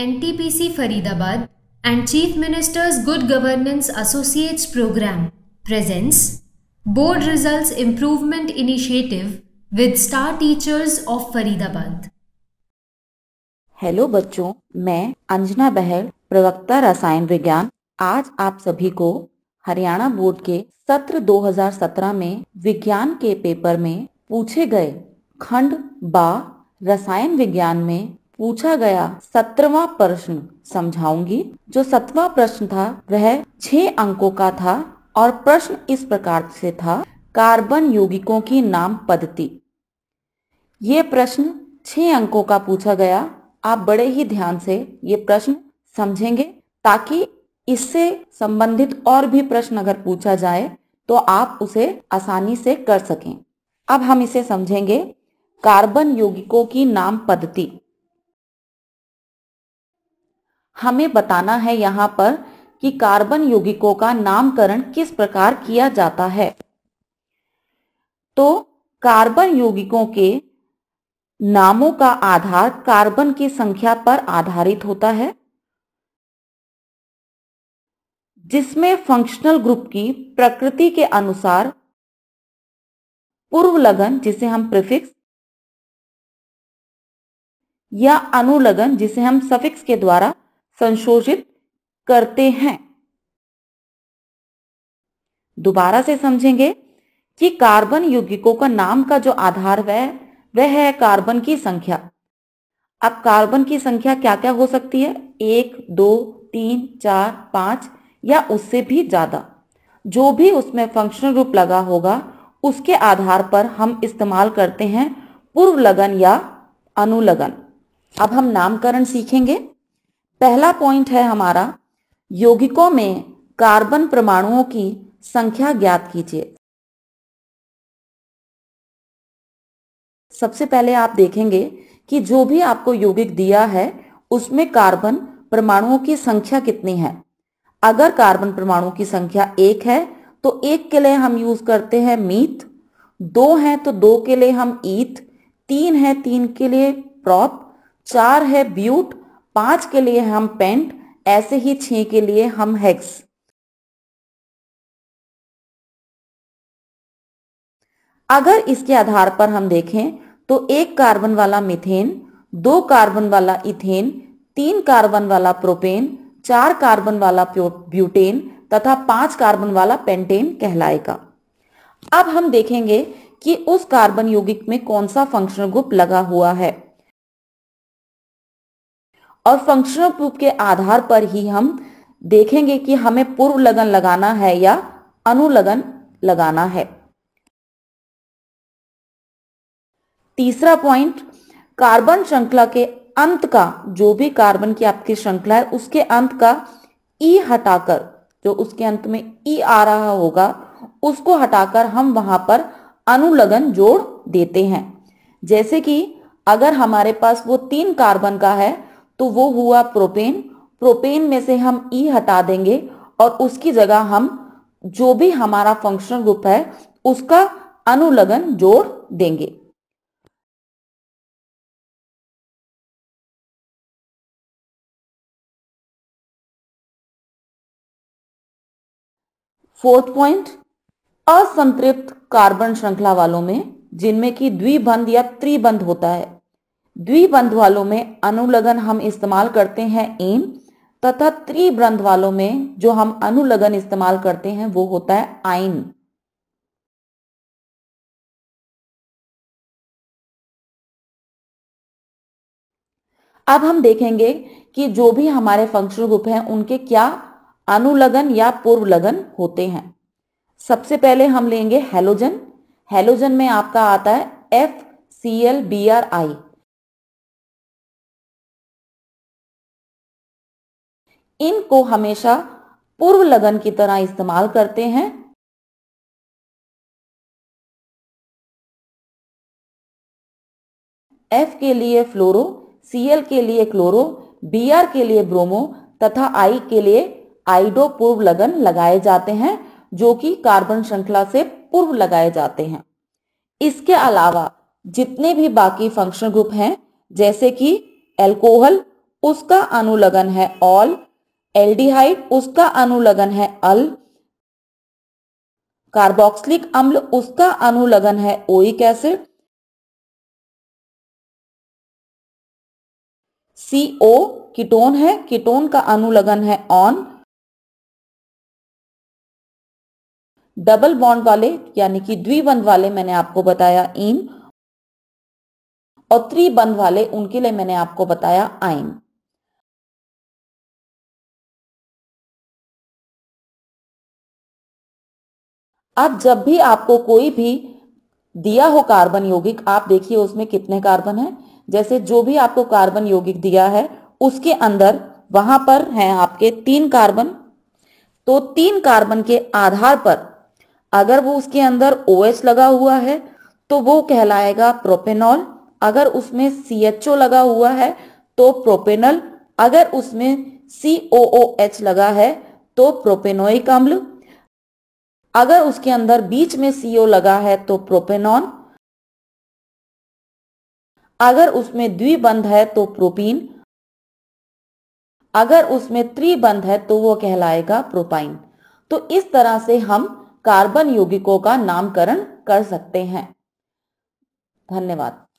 N T P C Faridabad and chief ministers good governance associates programme presents board results improvement initiative with star teachers of Faridabad hello बच्चों मैं अंजना बहल प्रवक्ता रसायन विज्ञान आज आप सभी को हरियाणा बोर्ड के सत्र 2017 में विज्ञान के पेपर में पूछे गए खंड बा रसायन विज्ञान में पूछा गया सत्रवा प्रश्न समझाऊंगी जो सतवा प्रश्न था वह छह अंकों का था और प्रश्न इस प्रकार से था कार्बन यौगिकों की नाम पद्धति ये प्रश्न छह अंकों का पूछा गया आप बड़े ही ध्यान से ये प्रश्न समझेंगे ताकि इससे संबंधित और भी प्रश्न अगर पूछा जाए तो आप उसे आसानी से कर सकें अब हम इसे समझेंगे कार्बन यौगिकों की नाम पद्धति हमें बताना है यहाँ पर कि कार्बन यौगिकों का नामकरण किस प्रकार किया जाता है तो कार्बन यौगिकों के नामों का आधार कार्बन की संख्या पर आधारित होता है जिसमें फंक्शनल ग्रुप की प्रकृति के अनुसार पूर्व लगन जिसे हम प्रिफिक्स या अनुलगन जिसे हम सफिक्स के द्वारा संशोधित करते हैं दोबारा से समझेंगे कि कार्बन यौगिकों का नाम का जो आधार है वह है कार्बन की संख्या अब कार्बन की संख्या क्या क्या हो सकती है एक दो तीन चार पांच या उससे भी ज़्यादा जो भी उसमें फंक्शनल रूप लगा होगा उसके आधार पर हम इस्तेमाल करते हैं पूर्व लगन या अनुलगन अब हम नामकरण सीखेंगे पहला पॉइंट है हमारा यौगिकों में कार्बन परमाणुओं की संख्या ज्ञात कीजिए सबसे पहले आप देखेंगे कि जो भी आपको यौगिक दिया है उसमें कार्बन परमाणुओं की संख्या कितनी है अगर कार्बन परमाणुओं की संख्या एक है तो एक के लिए हम यूज करते हैं मीथ दो है तो दो के लिए हम ईथ तीन है तीन के लिए प्रॉप चार है ब्यूट पांच के लिए हम पेंट ऐसे ही छ के लिए हम हेक्स अगर इसके आधार पर हम देखें तो एक कार्बन वाला मीथेन दो कार्बन वाला इथेन तीन कार्बन वाला प्रोपेन चार कार्बन वाला ब्यूटेन तथा पांच कार्बन वाला पेंटेन कहलाएगा अब हम देखेंगे कि उस कार्बन यौगिक में कौन सा फंक्शनल ग्रुप लगा हुआ है और फंक्शनल प्रूफ के आधार पर ही हम देखेंगे कि हमें पूर्व लगन लगाना है या अनुलगन लगाना है तीसरा पॉइंट कार्बन श्रृंखला के अंत का जो भी कार्बन की आपकी श्रृंखला है उसके अंत का ई e हटाकर जो उसके अंत में ई e आ रहा होगा उसको हटाकर हम वहां पर अनुलगन जोड़ देते हैं जैसे कि अगर हमारे पास वो तीन कार्बन का है तो वो हुआ प्रोपेन प्रोपेन में से हम ई e हटा देंगे और उसकी जगह हम जो भी हमारा फंक्शनल ग्रुप है उसका अनुलगन जोड़ देंगे फोर्थ पॉइंट असंतृप्त कार्बन श्रृंखला वालों में जिनमें की द्विबंध या त्रिबंध होता है द्विबंध वालों में अनुलगन हम इस्तेमाल करते हैं इन तथा त्रिबंध वालों में जो हम अनुलगन इस्तेमाल करते हैं वो होता है आइन अब हम देखेंगे कि जो भी हमारे फंक्शनल ग्रुप हैं उनके क्या अनुलगन या पूर्व लगन होते हैं सबसे पहले हम लेंगे हेलोजन हेलोजन में आपका आता है F C L B R I इनको हमेशा पूर्व लगन की तरह इस्तेमाल करते हैं एफ के लिए फ्लोरो सीएल के लिए क्लोरो बीआर के लिए ब्रोमो तथा आई के लिए आइडो पूर्व लगन लगाए जाते हैं जो कि कार्बन श्रृंखला से पूर्व लगाए जाते हैं इसके अलावा जितने भी बाकी फंक्शन ग्रुप हैं जैसे कि एल्कोहल उसका अनुलगन है ऑल एल्डिहाइड उसका अनुलगन है अल कार्बोक्सिलिक अम्ल उसका अनुलगन है ओइक एसिड सीओ कीटोन है कीटोन का अनुलगन है ऑन डबल बॉन्ड वाले यानी कि द्विबंध वाले मैंने आपको बताया इन और त्रिबंध वाले उनके लिए मैंने आपको बताया आइन अब जब भी आपको कोई भी दिया हो कार्बन यौगिक आप देखिए उसमें कितने कार्बन है जैसे जो भी आपको कार्बन यौगिक दिया है उसके अंदर वहां पर है आपके तीन कार्बन तो तीन कार्बन के आधार पर अगर वो उसके अंदर ओ OH लगा हुआ है तो वो कहलाएगा प्रोपेनॉल अगर उसमें सी लगा हुआ है तो प्रोपेनल अगर उसमें सी लगा है तो प्रोपेनोइक अम्ल अगर उसके अंदर बीच में सीओ लगा है तो प्रोपेनॉन अगर उसमें द्विबंध है तो प्रोपीन अगर उसमें त्रिबंध है तो वो कहलाएगा प्रोपाइन तो इस तरह से हम कार्बन यौगिकों का नामकरण कर सकते हैं धन्यवाद